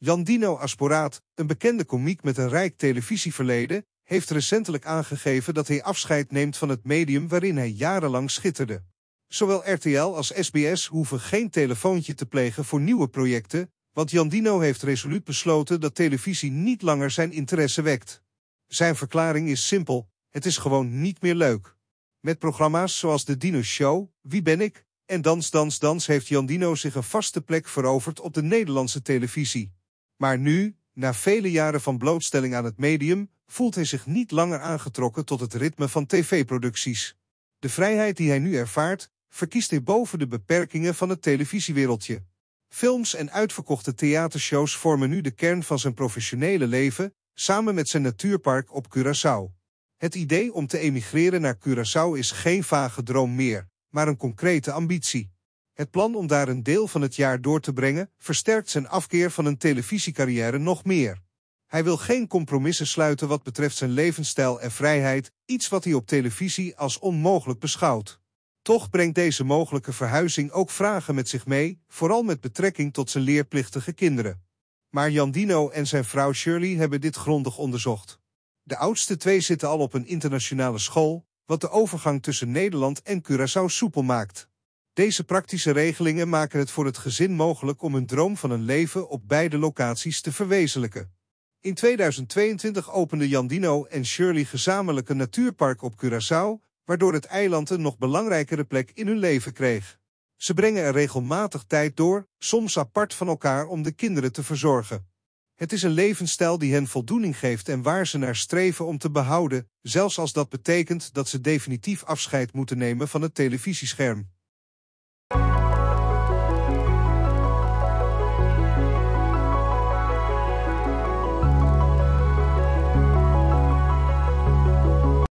Jandino Asporaat, een bekende komiek met een rijk televisieverleden, heeft recentelijk aangegeven dat hij afscheid neemt van het medium waarin hij jarenlang schitterde. Zowel RTL als SBS hoeven geen telefoontje te plegen voor nieuwe projecten, want Jandino heeft resoluut besloten dat televisie niet langer zijn interesse wekt. Zijn verklaring is simpel, het is gewoon niet meer leuk. Met programma's zoals de Dino Show, Wie ben ik? en Dans Dans Dans heeft Jandino zich een vaste plek veroverd op de Nederlandse televisie. Maar nu, na vele jaren van blootstelling aan het medium, voelt hij zich niet langer aangetrokken tot het ritme van tv-producties. De vrijheid die hij nu ervaart, verkiest hij boven de beperkingen van het televisiewereldje. Films en uitverkochte theatershows vormen nu de kern van zijn professionele leven, samen met zijn natuurpark op Curaçao. Het idee om te emigreren naar Curaçao is geen vage droom meer, maar een concrete ambitie. Het plan om daar een deel van het jaar door te brengen versterkt zijn afkeer van een televisiecarrière nog meer. Hij wil geen compromissen sluiten wat betreft zijn levensstijl en vrijheid, iets wat hij op televisie als onmogelijk beschouwt. Toch brengt deze mogelijke verhuizing ook vragen met zich mee, vooral met betrekking tot zijn leerplichtige kinderen. Maar Jandino en zijn vrouw Shirley hebben dit grondig onderzocht. De oudste twee zitten al op een internationale school, wat de overgang tussen Nederland en Curaçao soepel maakt. Deze praktische regelingen maken het voor het gezin mogelijk om hun droom van een leven op beide locaties te verwezenlijken. In 2022 openden Jandino en Shirley gezamenlijk een natuurpark op Curaçao, waardoor het eiland een nog belangrijkere plek in hun leven kreeg. Ze brengen er regelmatig tijd door, soms apart van elkaar om de kinderen te verzorgen. Het is een levensstijl die hen voldoening geeft en waar ze naar streven om te behouden, zelfs als dat betekent dat ze definitief afscheid moeten nemen van het televisiescherm.